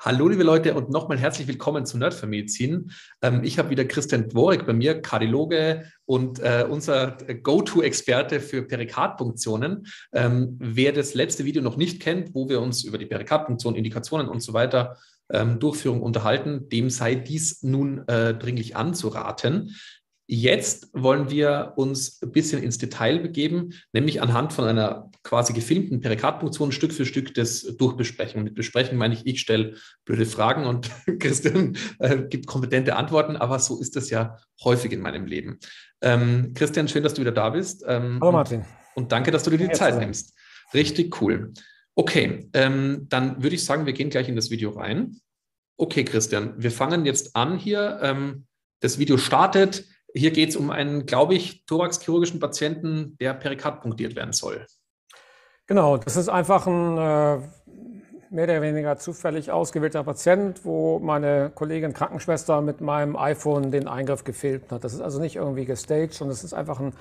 Hallo liebe Leute und nochmal herzlich willkommen zu Nerd für Medizin. Ähm, ich habe wieder Christian Dworik bei mir, Kardiologe und äh, unser Go-To-Experte für Perikardpunktionen. Ähm, wer das letzte Video noch nicht kennt, wo wir uns über die Perikardpunktion, Indikationen und so weiter ähm, Durchführung unterhalten, dem sei dies nun äh, dringlich anzuraten. Jetzt wollen wir uns ein bisschen ins Detail begeben, nämlich anhand von einer quasi gefilmten Perikardpunktion Stück für Stück das durchbesprechen. mit besprechen meine ich, ich stelle blöde Fragen und Christian äh, gibt kompetente Antworten, aber so ist das ja häufig in meinem Leben. Ähm, Christian, schön, dass du wieder da bist. Ähm, Hallo Martin. Und, und, danke, dass du dir die Zeit nimmst. Richtig cool. Okay, ähm, dann würde ich sagen, wir gehen gleich in das Video rein. Okay, Christian, wir fangen jetzt an hier. Ähm, das Video startet. Hier geht es um einen, glaube ich, thoraxchirurgischen Patienten, der perikard punktiert werden soll. Genau, das ist einfach ein äh, mehr oder weniger zufällig ausgewählter Patient, wo meine Kollegin Krankenschwester mit meinem iPhone den Eingriff gefilmt hat. Das ist also nicht irgendwie gestaged, sondern das ist einfach ein,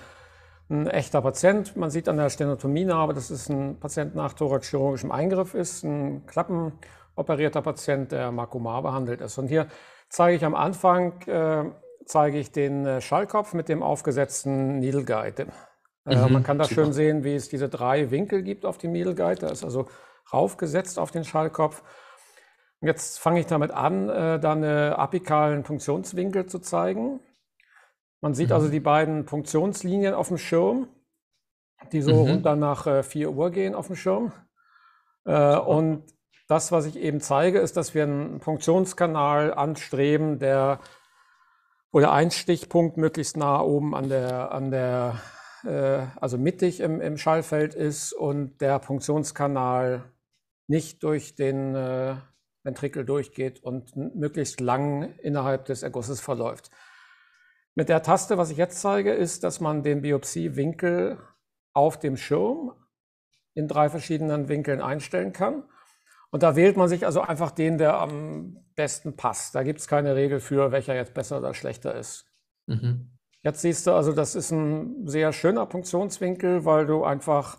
ein echter Patient. Man sieht an der Stenotomie narbe dass es ein Patient nach thoraxchirurgischem Eingriff ist, ein klappenoperierter Patient, der Makoma behandelt ist. Und hier zeige ich am Anfang äh, zeige ich den äh, Schallkopf mit dem aufgesetzten Needle Guide. Äh, mhm, man kann da schön sehen, wie es diese drei Winkel gibt auf dem Needle Guide. Da ist also raufgesetzt auf den Schallkopf. Und jetzt fange ich damit an, äh, dann äh, apikalen Punktionswinkel zu zeigen. Man sieht also mhm. also die beiden Punktionslinien auf dem Schirm, die so mhm. rund dann nach äh, 4 Uhr gehen auf dem Schirm. Äh, und das, was ich eben zeige, ist, dass wir einen Punktionskanal anstreben, der oder ein Stichpunkt möglichst nah oben an der, an der äh, also mittig im, im Schallfeld ist und der Punktionskanal nicht durch den äh, Ventrikel durchgeht und möglichst lang innerhalb des Ergusses verläuft. Mit der Taste, was ich jetzt zeige, ist, dass man den Biopsiewinkel auf dem Schirm in drei verschiedenen Winkeln einstellen kann. Und da wählt man sich also einfach den, der am besten passt. Da gibt es keine Regel für, welcher jetzt besser oder schlechter ist. Mhm. Jetzt siehst du, also das ist ein sehr schöner Punktionswinkel, weil du einfach,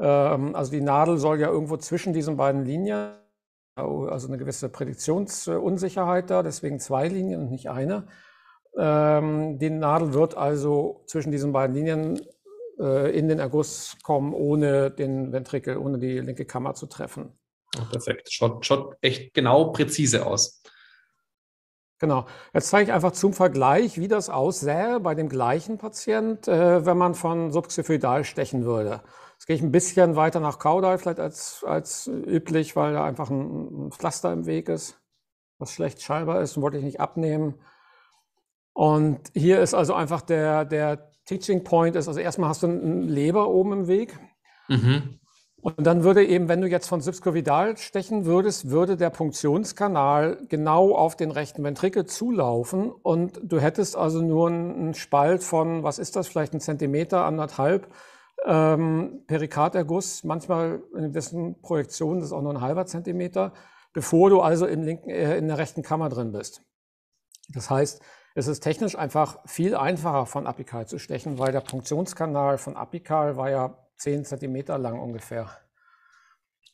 ähm, also die Nadel soll ja irgendwo zwischen diesen beiden Linien, also eine gewisse Prädiktionsunsicherheit da, deswegen zwei Linien und nicht eine. Ähm, die Nadel wird also zwischen diesen beiden Linien äh, in den Erguss kommen, ohne den Ventrikel, ohne die linke Kammer zu treffen perfekt. Schaut, schaut echt genau präzise aus. Genau. Jetzt zeige ich einfach zum Vergleich, wie das aussähe bei dem gleichen Patient, äh, wenn man von Subxiphoidal stechen würde. Jetzt gehe ich ein bisschen weiter nach Kaudal, vielleicht als, als üblich, weil da einfach ein, ein Pflaster im Weg ist, was schlecht scheinbar ist und wollte ich nicht abnehmen. Und hier ist also einfach der, der Teaching Point ist, also erstmal hast du einen Leber oben im Weg. Mhm. Und dann würde eben, wenn du jetzt von Sipsko stechen würdest, würde der Punktionskanal genau auf den rechten Ventrikel zulaufen und du hättest also nur einen Spalt von, was ist das, vielleicht ein Zentimeter, anderthalb ähm, Perikarderguss, manchmal in dessen Projektionen ist auch nur ein halber Zentimeter, bevor du also im linken, äh, in der rechten Kammer drin bist. Das heißt, es ist technisch einfach viel einfacher von Apical zu stechen, weil der Punktionskanal von Apical war ja 10 Zentimeter lang ungefähr.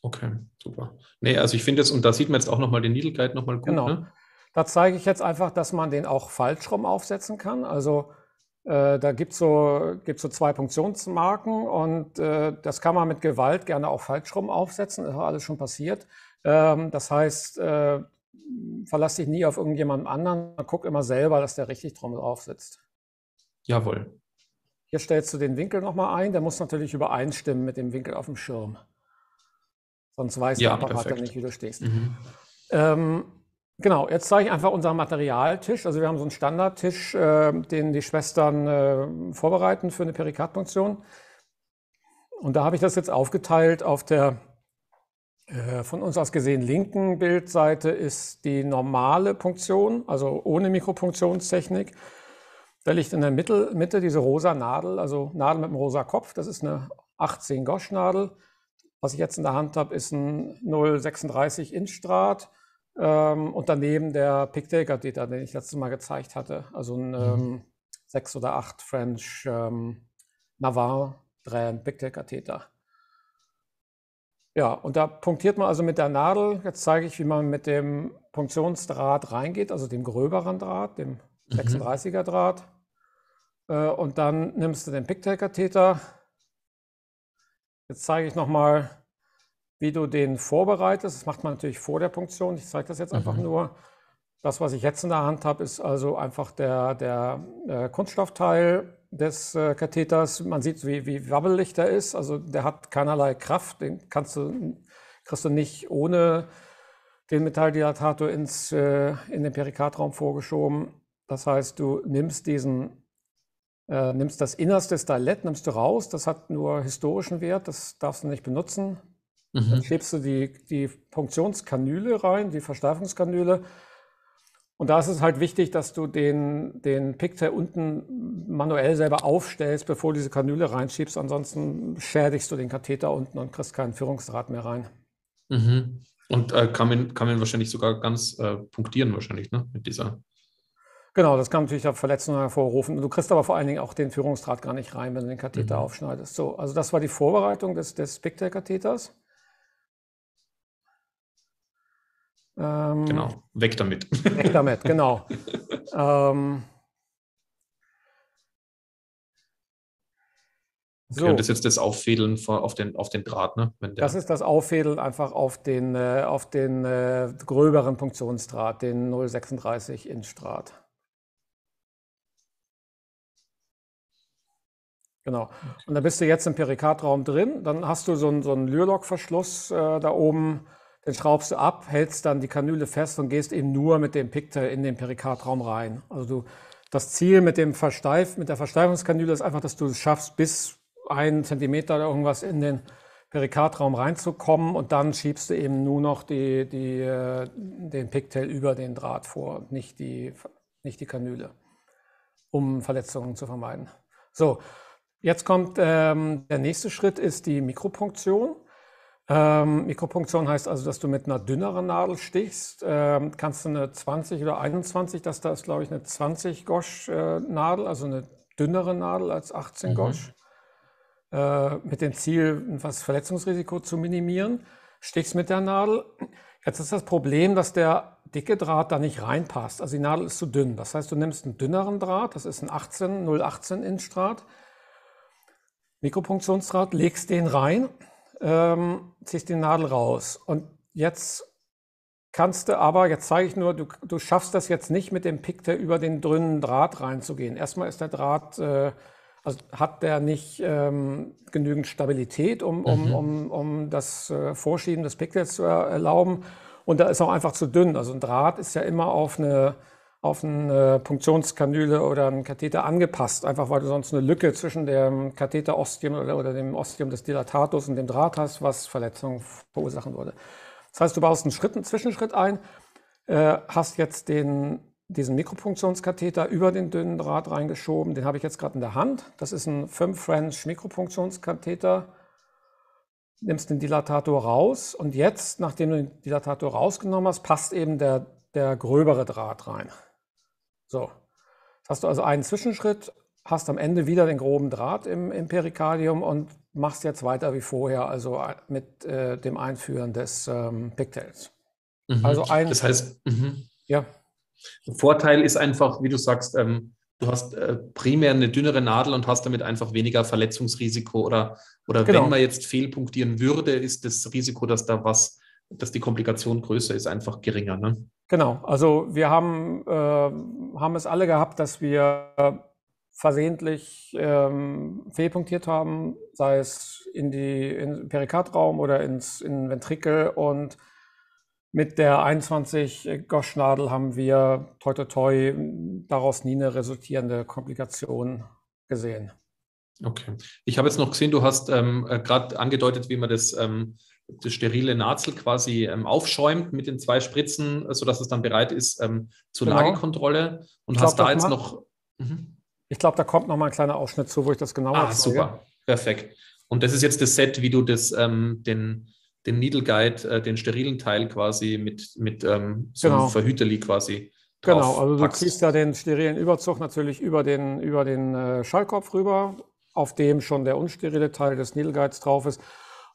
Okay, super. Nee, also ich finde jetzt, und da sieht man jetzt auch nochmal den Needle Guide nochmal gut. Genau. Ne? Da zeige ich jetzt einfach, dass man den auch falsch rum aufsetzen kann. Also äh, da gibt es so, gibt's so zwei Funktionsmarken und äh, das kann man mit Gewalt gerne auch falsch rum aufsetzen. Das ist alles schon passiert. Ähm, das heißt, äh, verlass dich nie auf irgendjemanden anderen. Guck immer selber, dass der richtig drum drauf sitzt. Jawohl. Jetzt stellst du den Winkel nochmal ein. Der muss natürlich übereinstimmen mit dem Winkel auf dem Schirm. Sonst weiß ja, der Apparat dann nicht, wie du stehst. Mhm. Ähm, genau, jetzt zeige ich einfach unseren Materialtisch. Also wir haben so einen Standardtisch, äh, den die Schwestern äh, vorbereiten für eine Perikardpunktion. Und da habe ich das jetzt aufgeteilt auf der äh, von uns aus gesehen linken Bildseite ist die normale Punktion, also ohne Mikropunktionstechnik. Da liegt in der Mitte, Mitte diese rosa Nadel, also Nadel mit einem rosa Kopf. Das ist eine 18 Gosch Nadel. Was ich jetzt in der Hand habe, ist ein 0,36 Inch Draht. Ähm, und daneben der Pigtail-Katheter, den ich letztes Mal gezeigt hatte. Also ein mhm. ähm, 6 oder 8 French ähm, Navarre Drain Pigtail-Katheter. Ja, und da punktiert man also mit der Nadel. Jetzt zeige ich, wie man mit dem Punktionsdraht reingeht, also dem gröberen Draht, dem 36er mhm. Draht. Äh, und dann nimmst du den Pigtail-Katheter. Jetzt zeige ich nochmal, wie du den vorbereitest. Das macht man natürlich vor der Punktion. Ich zeige das jetzt einfach mhm. nur. Das, was ich jetzt in der Hand habe, ist also einfach der, der äh, Kunststoffteil des äh, Katheters. Man sieht, wie, wie wabbelig der ist. Also der hat keinerlei Kraft. Den kannst du, kriegst du nicht ohne den Metalldilatator ins, äh, in den Perikardraum vorgeschoben. Das heißt, du nimmst diesen äh, nimmst das innerste Stylet, nimmst du raus, das hat nur historischen Wert, das darfst du nicht benutzen. Mhm. Dann klebst du die, die Punktionskanüle rein, die Versteifungskanüle. Und da ist es halt wichtig, dass du den, den Pigtail unten manuell selber aufstellst, bevor du diese Kanüle reinschiebst. Ansonsten schädigst du den Katheter unten und kriegst keinen Führungsdraht mehr rein. Mhm. Und äh, kann, man, kann man wahrscheinlich sogar ganz äh, punktieren, wahrscheinlich, ne? Mit dieser Genau, das kann natürlich auch Verletzungen hervorrufen. Du kriegst aber vor allen Dingen auch den Führungsdraht gar nicht rein, wenn du den Katheter mhm. aufschneidest. So, also das war die Vorbereitung des, des Spictel-Katheters. Ähm, genau, weg damit. Weg damit, genau. ähm, so. Okay, das ist jetzt das Auffädeln auf, den, auf den Draht, ne? Der, das ist das Auffädeln einfach auf den, äh, auf den äh, gröberen Funktionsdraht, den 0,36 Inch Draht. Genau. Und dann bist du jetzt im Perikardraum drin, dann hast du so einen, so einen Lürlock-Verschluss äh, da oben, den schraubst du ab, hältst dann die Kanüle fest und gehst eben nur mit dem Pictel in den Perikardraum rein. Also du, das Ziel mit dem Versteif, mit der Versteifungskanüle ist einfach, dass du es schaffst, bis einen Zentimeter oder irgendwas in den Perikardraum reinzukommen und dann schiebst du eben nur noch die, die, äh, den Pigtail über den Draht vor und nicht die, nicht die Kanüle, um Verletzungen zu vermeiden. So, Jetzt kommt ähm, der nächste Schritt ist die Mikropunktion. Ähm, Mikropunktion heißt also, dass du mit einer dünneren Nadel stichst. Ähm, kannst du eine 20 oder 21, das da ist, glaube ich, eine 20 Gosch-Nadel, äh, also eine dünnere Nadel als 18 mhm. Gosch, äh, mit dem Ziel, das Verletzungsrisiko zu minimieren. Stichst mit der Nadel. Jetzt ist das Problem, dass der dicke Draht da nicht reinpasst. Also die Nadel ist zu dünn. Das heißt, du nimmst einen dünneren Draht, das ist ein 18, 018 Inch Draht Mikropunktionsdraht, legst den rein, ähm, ziehst die Nadel raus. Und jetzt kannst du aber, jetzt zeige ich nur, du, du schaffst das jetzt nicht mit dem Pickte über den dünnen Draht reinzugehen. Erstmal ist der Draht, äh, also hat der nicht ähm, genügend Stabilität, um, um, mhm. um, um das äh, Vorschieben des Pickte zu erlauben. Und da ist auch einfach zu dünn. Also ein Draht ist ja immer auf eine auf eine äh, Punktionskanüle oder einen Katheter angepasst, einfach weil du sonst eine Lücke zwischen dem Katheterostium oder, oder dem Ostium des Dilatatus und dem Draht hast, was Verletzungen verursachen würde. Das heißt, du baust einen, Schritt, einen Zwischenschritt ein, äh, hast jetzt den, diesen Mikropunktionskatheter über den dünnen Draht reingeschoben, den habe ich jetzt gerade in der Hand. Das ist ein 5 French Mikropunktionskatheter. Nimmst den Dilatator raus und jetzt, nachdem du den Dilatator rausgenommen hast, passt eben der, der gröbere Draht rein. So, jetzt hast du also einen Zwischenschritt, hast am Ende wieder den groben Draht im, im Perikardium und machst jetzt weiter wie vorher, also äh, mit äh, dem Einführen des ähm, Pigtails. Mhm. Also ein, das heißt, mhm. ja. Der Vorteil ist einfach, wie du sagst, ähm, du hast äh, primär eine dünnere Nadel und hast damit einfach weniger Verletzungsrisiko oder, oder genau. wenn man jetzt fehlpunktieren würde, ist das Risiko, dass da was, dass die Komplikation größer ist, einfach geringer. Ne? Genau, also wir haben, äh, haben es alle gehabt, dass wir versehentlich ähm, fehlpunktiert haben, sei es in, die, in den Perikardraum oder ins in Ventrikel. Und mit der 21 Gosch-Nadel haben wir toi toi toi daraus nie eine resultierende Komplikation gesehen. Okay. Ich habe jetzt noch gesehen, du hast ähm, äh, gerade angedeutet, wie man das ähm, das sterile Nazel quasi ähm, aufschäumt mit den zwei Spritzen, äh, sodass es dann bereit ist ähm, zur genau. Lagekontrolle. Und glaub, hast da jetzt mal, noch. Mhm. Ich glaube, da kommt noch mal ein kleiner Ausschnitt zu, wo ich das genauer ah, zeige. Super, perfekt. Und das ist jetzt das Set, wie du das, ähm, den, den Needle Guide, äh, den sterilen Teil quasi mit, mit ähm, so genau. einem Verhüterli quasi. Genau, also packst. du ziehst ja den sterilen Überzug natürlich über den, über den äh, Schallkopf rüber, auf dem schon der unsterile Teil des Needle Guides drauf ist.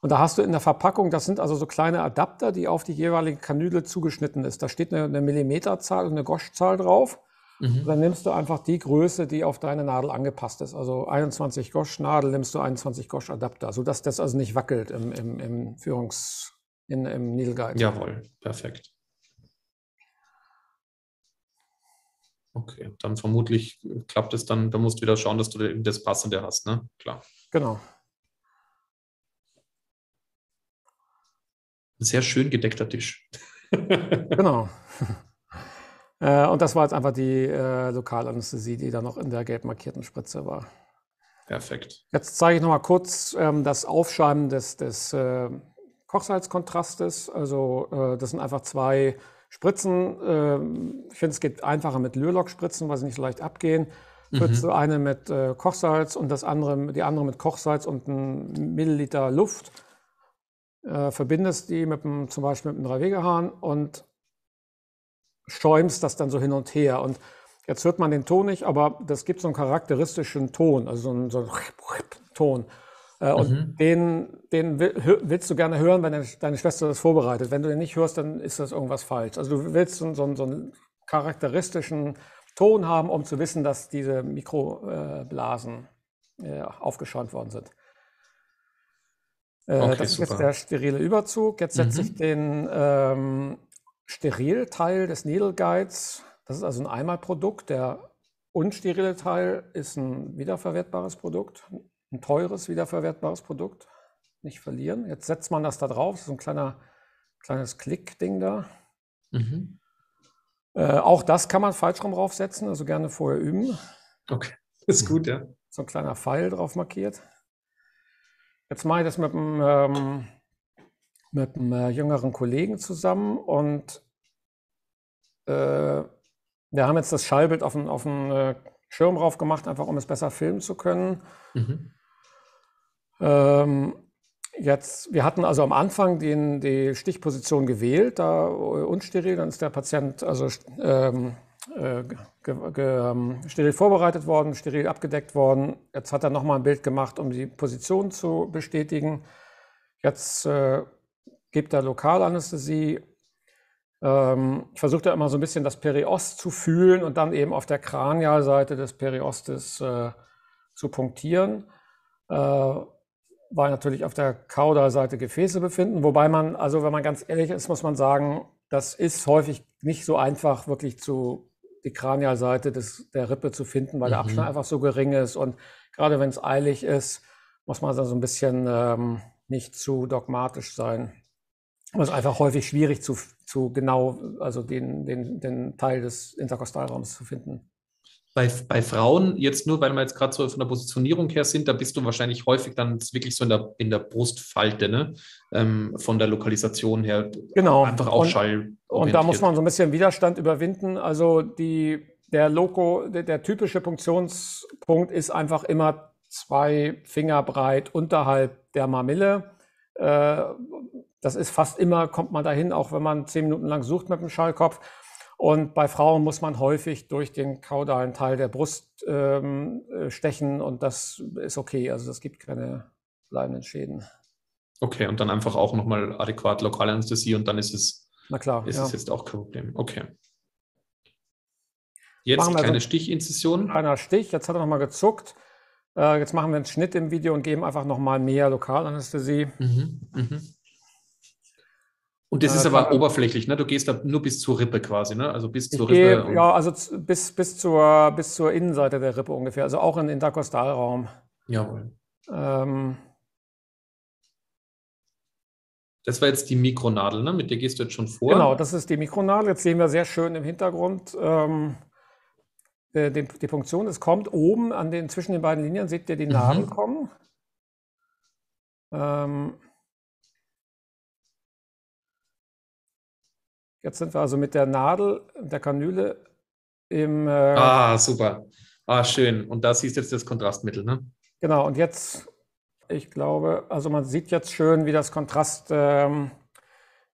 Und da hast du in der Verpackung, das sind also so kleine Adapter, die auf die jeweilige Kanüle zugeschnitten ist. Da steht eine, eine Millimeterzahl und eine Goschzahl drauf. Mhm. dann nimmst du einfach die Größe, die auf deine Nadel angepasst ist. Also 21 Gosch Nadel nimmst du 21 Gosch Adapter, sodass das also nicht wackelt im, im, im Führungs-, in, im Needle Guide. Jawohl, perfekt. Okay, dann vermutlich klappt es dann, da musst du wieder schauen, dass du das passende hast, ne? Klar. Genau. sehr schön gedeckter Tisch. genau. Äh, und das war jetzt einfach die äh, Lokalanästhesie, die da noch in der gelb markierten Spritze war. Perfekt. Jetzt zeige ich nochmal kurz ähm, das Aufschäumen des, des äh, Kochsalzkontrastes. Also äh, das sind einfach zwei Spritzen. Äh, ich finde, es geht einfacher mit Lürlock-Spritzen, weil sie nicht so leicht abgehen. Spritze mhm. eine mit äh, Kochsalz und das andere, die andere mit Kochsalz und einem Milliliter Luft äh, verbindest die mit dem, zum Beispiel mit einem Drei-Wege-Hahn und schäumst das dann so hin und her. Und jetzt hört man den Ton nicht, aber das gibt so einen charakteristischen Ton, also so einen, so einen Ton. Äh, und mhm. den, den willst du gerne hören, wenn deine Schwester das vorbereitet. Wenn du den nicht hörst, dann ist das irgendwas falsch. Also du willst so, so, so einen charakteristischen Ton haben, um zu wissen, dass diese Mikroblasen äh, aufgeschäumt worden sind. Äh, okay, das ist super. jetzt der sterile Überzug. Jetzt setze mhm. ich den ähm, Sterilteil des Needle Guides. Das ist also ein Einmalprodukt. Der unsterile Teil ist ein wiederverwertbares Produkt, ein teures wiederverwertbares Produkt. Nicht verlieren. Jetzt setzt man das da drauf. Das ist ein kleiner, kleines Klick-Ding da. Mhm. Äh, auch das kann man falsch rum draufsetzen, also gerne vorher üben. Okay, ist gut, ja. So ein kleiner Pfeil drauf markiert. Jetzt mache ich das mit einem, ähm, mit einem äh, jüngeren Kollegen zusammen und äh, wir haben jetzt das Schallbild auf den, auf den äh, Schirm drauf gemacht, einfach um es besser filmen zu können. Mhm. Ähm, jetzt, wir hatten also am Anfang den, die Stichposition gewählt, da äh, unsteril, dann ist der Patient also ähm, äh, ähm, steril vorbereitet worden, steril abgedeckt worden. Jetzt hat er nochmal ein Bild gemacht, um die Position zu bestätigen. Jetzt äh, gibt er Lokalanästhesie. Ähm, ich versuche da immer so ein bisschen das Periost zu fühlen und dann eben auf der Kranialseite des Periostes äh, zu punktieren. Äh, weil natürlich auf der Kaudalseite Gefäße befinden. Wobei man, also wenn man ganz ehrlich ist, muss man sagen, das ist häufig nicht so einfach wirklich zu die Kranialseite des, der Rippe zu finden, weil mhm. der Abstand einfach so gering ist. Und gerade wenn es eilig ist, muss man da so ein bisschen ähm, nicht zu dogmatisch sein. es ist einfach häufig schwierig zu, zu genau, also den, den, den Teil des Interkostalraums zu finden bei, bei Frauen, jetzt nur weil wir jetzt gerade so von der Positionierung her sind, da bist du wahrscheinlich häufig dann wirklich so in der, in der Brustfalte, ne? Ähm, von der Lokalisation her. Genau. Einfach auch Schall. Und da muss man so ein bisschen Widerstand überwinden. Also die, der Loco, der, der typische Punktionspunkt ist einfach immer zwei Finger breit unterhalb der Marmille. Äh, das ist fast immer, kommt man dahin, auch wenn man zehn Minuten lang sucht mit dem Schallkopf. Und bei Frauen muss man häufig durch den kaudalen Teil der Brust ähm, äh, stechen und das ist okay. Also das gibt keine bleibenden Schäden. Okay, und dann einfach auch nochmal adäquat Lokalanästhesie und dann ist es, Na klar, ist ja. es jetzt auch kein Problem. Okay. Jetzt machen eine kleine also Stichinzision. Einer Stich, jetzt hat er nochmal gezuckt. Äh, jetzt machen wir einen Schnitt im Video und geben einfach nochmal mehr Lokalanästhesie. Mhm, mhm. Und das äh, ist aber klar, oberflächlich, ne? Du gehst da nur bis zur Rippe quasi, ne? Also bis zur Rippe. Gehe, ja, also bis, bis, zur, bis zur Innenseite der Rippe ungefähr, also auch in den Interkostalraum. Jawohl. Ähm, das war jetzt die Mikronadel, ne? mit der gehst du jetzt schon vor. Genau, das ist die Mikronadel. Jetzt sehen wir sehr schön im Hintergrund ähm, äh, die, die, Funktion. Es kommt oben an den, zwischen den beiden Linien, seht ihr die Nadel mhm. kommen. Ähm, Jetzt sind wir also mit der Nadel, der Kanüle im. Äh ah, super. Ah, schön. Und da siehst du jetzt das Kontrastmittel, ne? Genau. Und jetzt, ich glaube, also man sieht jetzt schön, wie das Kontrastmittel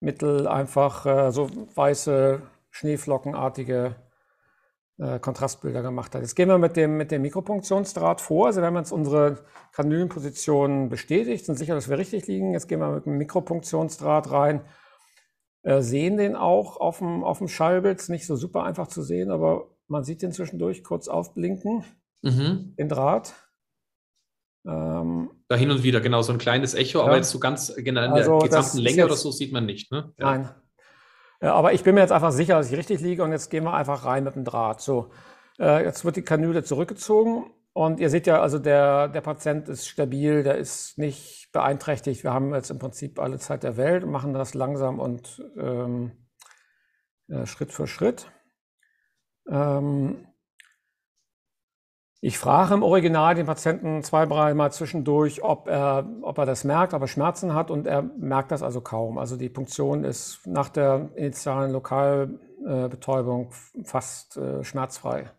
ähm, einfach äh, so weiße, schneeflockenartige äh, Kontrastbilder gemacht hat. Jetzt gehen wir mit dem, mit dem Mikropunktionsdraht vor. Also, wir haben jetzt unsere Kanülenposition bestätigt, sind sicher, dass wir richtig liegen. Jetzt gehen wir mit dem Mikropunktionsdraht rein äh, sehen den auch auf dem, auf dem Schallbild. nicht so super einfach zu sehen, aber man sieht den zwischendurch kurz aufblinken, mhm. den Draht. Ähm, da hin und wieder, genau, so ein kleines Echo, ja. aber jetzt so ganz genau in also der gesamten Länge jetzt, oder so sieht man nicht. Ne? Ja. Nein. Ja, aber ich bin mir jetzt einfach sicher, dass ich richtig liege und jetzt gehen wir einfach rein mit dem Draht. So, äh, jetzt wird die Kanüle zurückgezogen und ihr seht ja, also der, der Patient ist stabil, der ist nicht beeinträchtigt. Wir haben jetzt im Prinzip alle Zeit der Welt und machen das langsam und ähm, äh, Schritt für Schritt. Ähm, ich frage im Original den Patienten zwei, dreimal zwischendurch, ob er, ob er das merkt, ob er Schmerzen hat und er merkt das also kaum. Also die Punktion ist nach der initialen Lokalbetäubung fast äh, schmerzfrei.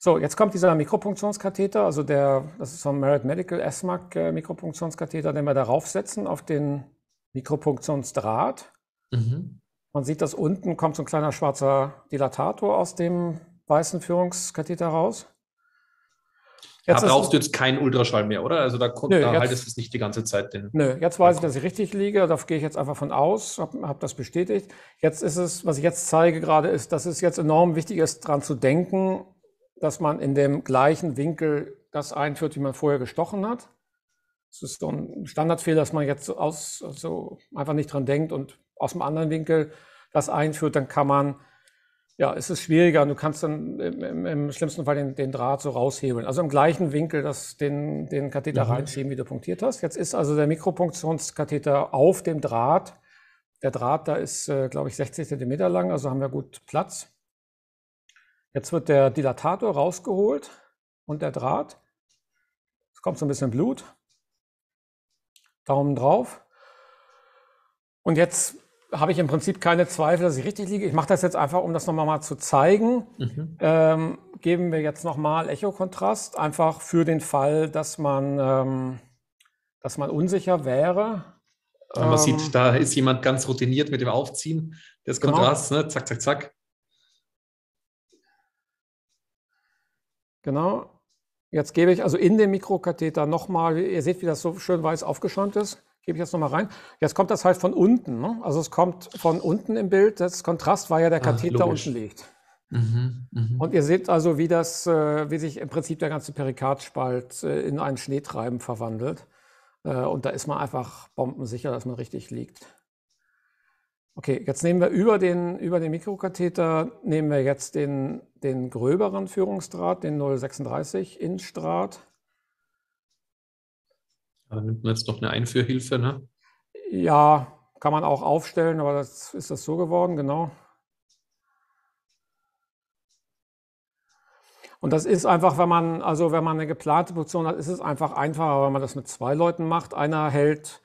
So, jetzt kommt dieser Mikropunktionskatheter, also der, das ist so ein Merit Medical S-Mark äh, Mikropunktionskatheter, den wir darauf setzen auf den Mikropunktionsdraht. Mhm. Man sieht, dass unten kommt so ein kleiner schwarzer Dilatator aus dem weißen Führungskatheter raus. Jetzt da brauchst du jetzt keinen Ultraschall mehr, oder? Also da, kommt, nö, da jetzt, haltest du es nicht die ganze Zeit. Den, nö, jetzt weiß ich, dass ich richtig liege. Da gehe ich jetzt einfach von aus, habe hab das bestätigt. Jetzt ist es, was ich jetzt zeige gerade, ist, dass es jetzt enorm wichtig ist, daran zu denken, dass man in dem gleichen Winkel das einführt, wie man vorher gestochen hat. Das ist so ein Standardfehler, dass man jetzt aus, also einfach nicht dran denkt und aus einem anderen Winkel das einführt, dann kann man, ja, es ist schwieriger und du kannst dann im, im, im schlimmsten Fall den, den, Draht so raushebeln. Also im gleichen Winkel das, den, den Katheter mhm. reinschieben, wie du punktiert hast. Jetzt ist also der Mikropunktionskatheter auf dem Draht. Der Draht da ist, äh, glaube ich, 60 cm lang, also haben wir gut Platz. Jetzt wird der Dilatator rausgeholt und der Draht. Es kommt so ein bisschen Blut. Daumen drauf. Und jetzt habe ich im Prinzip keine Zweifel, dass ich richtig liege. Ich mache das jetzt einfach, um das nochmal mal zu zeigen. Mhm. Ähm, geben wir jetzt nochmal Echokontrast, einfach für den Fall, dass man, ähm, dass man unsicher wäre. man ähm, sieht, da ist jemand ganz routiniert mit dem Aufziehen des genau. Kontrasts. Genau. Ne? Zack, zack, zack. Genau. Jetzt gebe ich also in den Mikrokatheter nochmal, ihr seht, wie das so schön weiß aufgeschäumt ist, gebe ich jetzt nochmal rein. Jetzt kommt das halt von unten. Ne? Also es kommt von unten im Bild. Das Kontrast weil ja der ah, Katheter Ach, unten liegt. Mhm, mhm, Und ihr seht also, wie, das, äh, wie sich im Prinzip der ganze Perikardspalt äh, in einen Schneetreiben verwandelt. Äh, und da ist man einfach bombensicher, dass man richtig liegt. Okay, jetzt nehmen wir über den, über den Mikrokatheter, nehmen wir jetzt den den gröberen Führungsdraht, den 036 Inch Draht. Da nimmt man jetzt noch eine Einführhilfe, ne? Ja, kann man auch aufstellen, aber das ist das so geworden, genau. Und das ist einfach, wenn man, also wenn man eine geplante Position hat, ist es einfach einfacher, wenn man das mit zwei Leuten macht. Einer hält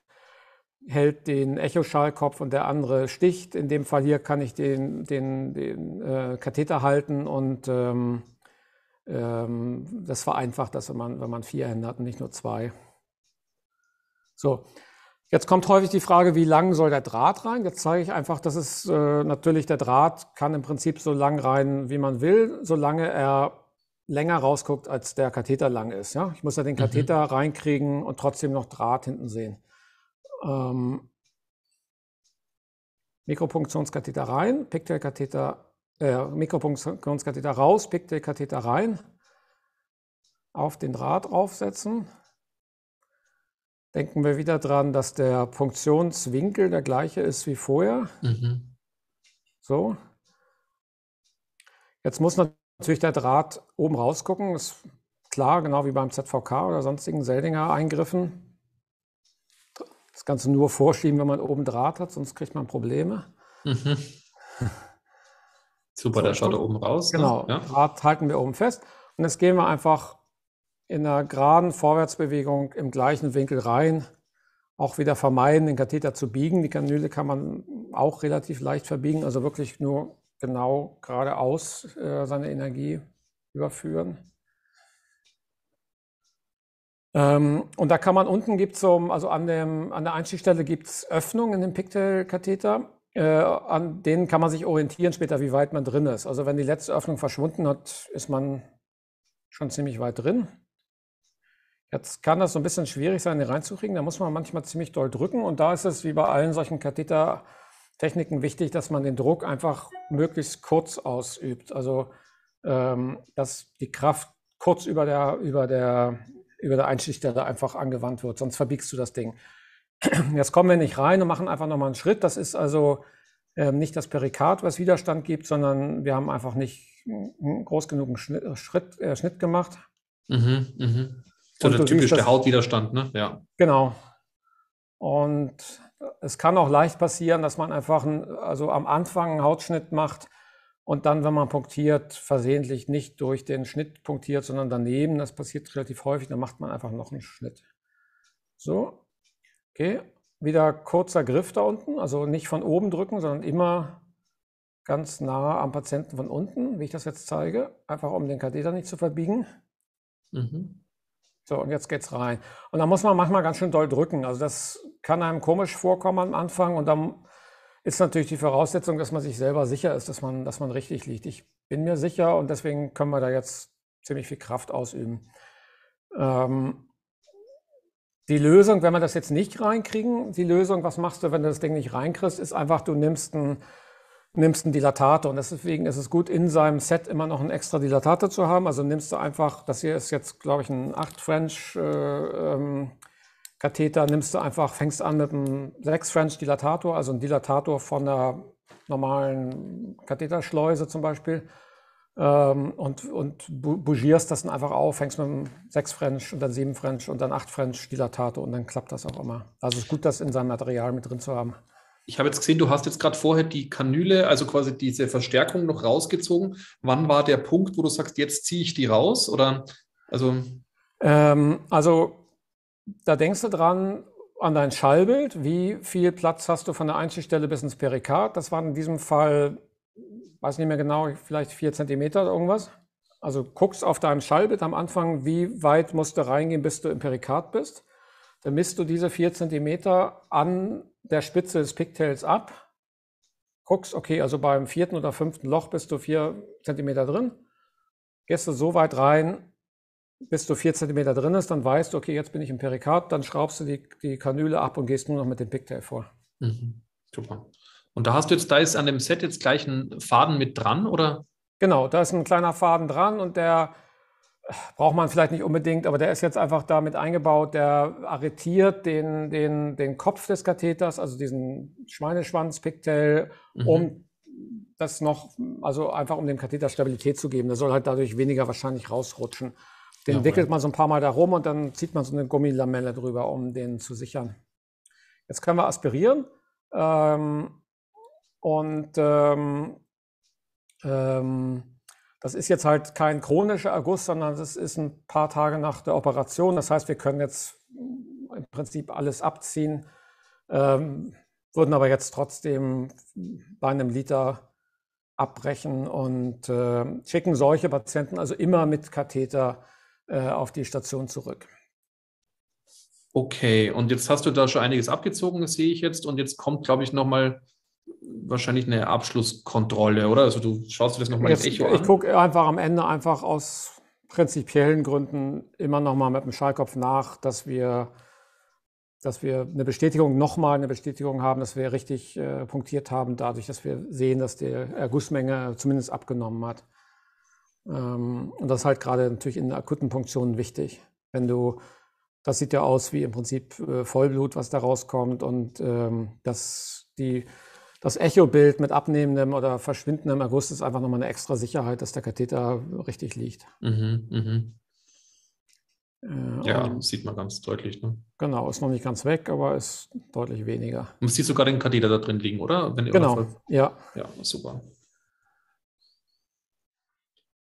hält den Echoschallkopf und der andere sticht. In dem Fall hier kann ich den, den, den äh, Katheter halten und ähm, ähm, das vereinfacht das, wenn man, wenn man vier Hände hat und nicht nur zwei. So, jetzt kommt häufig die Frage, wie lang soll der Draht rein? Jetzt zeige ich einfach, dass es äh, natürlich der Draht kann im Prinzip so lang rein, wie man will, solange er länger rausguckt, als der Katheter lang ist. Ja? Ich muss ja den mhm. Katheter mhm. reinkriegen und trotzdem noch Draht hinten sehen ähm, Mikropunktionskatheter rein, Pictelkatheter, äh, Mikropunktionskatheter raus, Pictelkatheter rein, auf den Draht aufsetzen. Denken wir wieder dran, dass der Punktionswinkel der gleiche ist wie vorher. Mhm. So. Jetzt muss natürlich der Draht oben rausgucken. Ist klar, genau wie beim ZVK oder sonstigen Seldinger-Eingriffen das Ganze nur vorschieben, wenn man oben Draht hat, sonst kriegt man Probleme. Mhm. Super, so, der schaut da oben raus. Ne? Genau, ne? ja. Draht halten wir oben fest. Und jetzt gehen wir einfach in einer geraden Vorwärtsbewegung im gleichen Winkel rein. Auch wieder vermeiden, den Katheter zu biegen. Die Kanüle kann man auch relativ leicht verbiegen, also wirklich nur genau geradeaus äh, seine Energie überführen. Ähm, und da kann man unten gibt's so, also an, dem, an der Einstichstelle gibt's Öffnungen in dem Pigtail-Katheter. Äh, an denen kann man sich orientieren später, wie weit man drin ist. Also wenn die letzte Öffnung verschwunden hat, ist man schon ziemlich weit drin. Jetzt kann das so ein bisschen schwierig sein, die reinzukriegen. Da muss man manchmal ziemlich doll drücken. Und da ist es wie bei allen solchen Katheter-Techniken wichtig, dass man den Druck einfach möglichst kurz ausübt. Also ähm, dass die Kraft kurz über der, über der über der Einstichstelle einfach angewandt wird, sonst verbiegst du das Ding. Jetzt kommen wir nicht rein und machen einfach nochmal einen Schritt. Das ist also ähm, nicht das Perikard, was Widerstand gibt, sondern wir haben einfach nicht einen mm, mm, groß genug Schnitt, äh, Schritt, äh, Schnitt gemacht. Mhm, mh. So der typische das, Hautwiderstand, ne? Ja. Genau. Und es kann auch leicht passieren, dass man einfach ein, also am Anfang einen Hautschnitt macht und dann, wenn man punktiert, versehentlich nicht durch den Schnitt punktiert, sondern daneben. Das passiert relativ häufig, dann macht man einfach noch einen Schnitt. So, okay, wieder kurzer Griff da unten, also nicht von oben drücken, sondern immer ganz nah am Patienten von unten, wie ich das jetzt zeige, einfach um den Katheter nicht zu verbiegen. Mhm. So, und jetzt geht's rein. Und da muss man manchmal ganz schön doll drücken. Also das kann einem komisch vorkommen am Anfang und dann ist natürlich die Voraussetzung, dass man sich selber sicher ist, dass man, dass man richtig liegt. Ich bin mir sicher und deswegen können wir da jetzt ziemlich viel Kraft ausüben. Ähm, die Lösung, wenn wir das jetzt nicht reinkriegen, die Lösung, was machst du, wenn du das Ding nicht reinkriegst, ist einfach, du nimmst einen nimmst einen Dilatator. Und deswegen ist es gut, in seinem Set immer noch einen extra Dilatator zu haben. Also nimmst du einfach, das hier ist jetzt, glaube ich, ein 8 French äh, ähm, Katheter nimmst du einfach, fängst an mit einem 6 French Dilatator, also ein Dilatator von einer normalen Katheterschleuse zum Beispiel, ähm, und, und bougierst das dann einfach auf, fängst mit einem 6 French und dann 7 French und dann 8 French Dilatator und dann klappt das auch immer. Also ist gut, das in seinem Material mit drin zu haben. Ich habe jetzt gesehen, du hast jetzt gerade vorher die Kanüle, also quasi diese Verstärkung noch rausgezogen. Wann war der Punkt, wo du sagst, jetzt ziehe ich die raus? Oder also. Ähm, also da denkst du dran an dein Schallbild, wie viel Platz hast du von der Einstichstelle bis ins Perikard? Das waren in diesem Fall, weiß nicht mehr genau, vielleicht vier Zentimeter oder irgendwas. Also guckst auf deinem Schallbild am Anfang, wie weit musst du reingehen, bis du im Perikard bist. Dann misst du diese vier Zentimeter an der Spitze des Pigtails ab. Guckst, okay, also beim vierten oder fünften Loch bist du vier Zentimeter drin. Gehst du so weit rein, bis du vier Zentimeter drin ist, dann weißt du, okay, jetzt bin ich im Perikard, dann schraubst du die, die Kanüle ab und gehst nur noch mit dem Pigtail vor. Mhm. Super. Und da hast du jetzt, da ist an dem Set jetzt gleich ein Faden mit dran, oder? Genau, da ist ein kleiner Faden dran und der äh, braucht man vielleicht nicht unbedingt, aber der ist jetzt einfach damit eingebaut, der arretiert den, den, den Kopf des Katheters, also diesen Schweineschwanz, Pigtail, mhm. um das noch, also einfach um dem Katheter Stabilität zu geben. Der soll halt dadurch weniger wahrscheinlich rausrutschen. Den Jawohl. wickelt man so ein paar Mal da rum und dann zieht man so eine Gummilamelle drüber, um den zu sichern. Jetzt können wir aspirieren. Ähm, und ähm, ähm, das ist jetzt halt kein chronischer Erguss, sondern es ist ein paar Tage nach der Operation. Das heißt, wir können jetzt im Prinzip alles abziehen, ähm, würden aber jetzt trotzdem bei einem Liter abbrechen und äh, schicken solche Patienten also immer mit Katheter äh, auf die Station zurück. Okay, und jetzt hast du da schon einiges abgezogen, das sehe ich jetzt. Und jetzt kommt, glaube ich, nochmal wahrscheinlich eine Abschlusskontrolle, oder? Also du schaust dir das nochmal ins Echo an. Ich gucke einfach am Ende einfach aus prinzipiellen Gründen immer nochmal mit dem Schallkopf nach, dass wir, dass wir eine Bestätigung, nochmal eine Bestätigung haben, dass wir richtig äh, punktiert haben, dadurch, dass wir sehen, dass die Ergussmenge zumindest abgenommen hat. Ähm, und das ist halt gerade natürlich in akuten Punktionen wichtig. Wenn du, das sieht ja aus wie im Prinzip äh, Vollblut, was da rauskommt und ähm, das, die, das Echobild mit abnehmendem oder verschwindendem August ist einfach nochmal eine extra Sicherheit, dass der Katheter richtig liegt. Mhm, mhm. Äh, ja, und, sieht man ganz deutlich. Ne? Genau, ist noch nicht ganz weg, aber ist deutlich weniger. Man sieht sogar den Katheter da drin liegen, oder? Wenn genau, ja. Ja, super.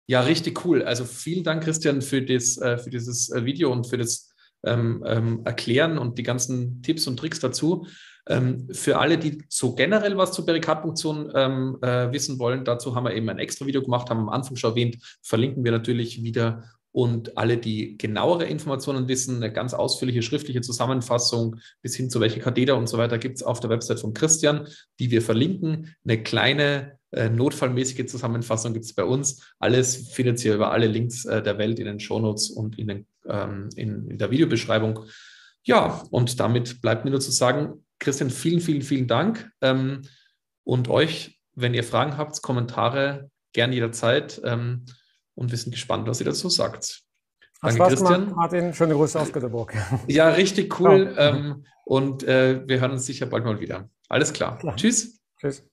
Ja, richtig cool. Also vielen Dank, Christian, für, das, äh, für dieses äh, Video und für das ähm, ähm, Erklären und die ganzen Tipps und Tricks dazu. Ähm, für alle, die so generell was zur Perikardpunktion ähm, äh, wissen wollen, dazu haben wir eben ein extra Video gemacht, haben am Anfang schon erwähnt, verlinken wir natürlich wieder und alle, die genauere Informationen wissen, eine ganz ausführliche schriftliche Zusammenfassung bis hin zu welche Katheter und so weiter gibt es auf der Website von Christian, die wir verlinken. Eine kleine äh, notfallmäßige Zusammenfassung gibt es bei uns. Alles findet ihr über alle Links äh, der Welt in den Shownotes und in, den, ähm, in, in der Videobeschreibung. Ja, und damit bleibt mir nur zu sagen, Christian, vielen, vielen, vielen Dank. Ähm, und euch, wenn ihr Fragen habt, Kommentare, gern jederzeit. Ähm, und wir sind gespannt, was ihr dazu sagt. Danke, Spaß Christian. Gemacht, Martin, schöne Grüße aus Göteborg. Ja, richtig cool. Ähm, und äh, wir hören uns sicher bald mal wieder. Alles klar. klar. Tschüss. Tschüss.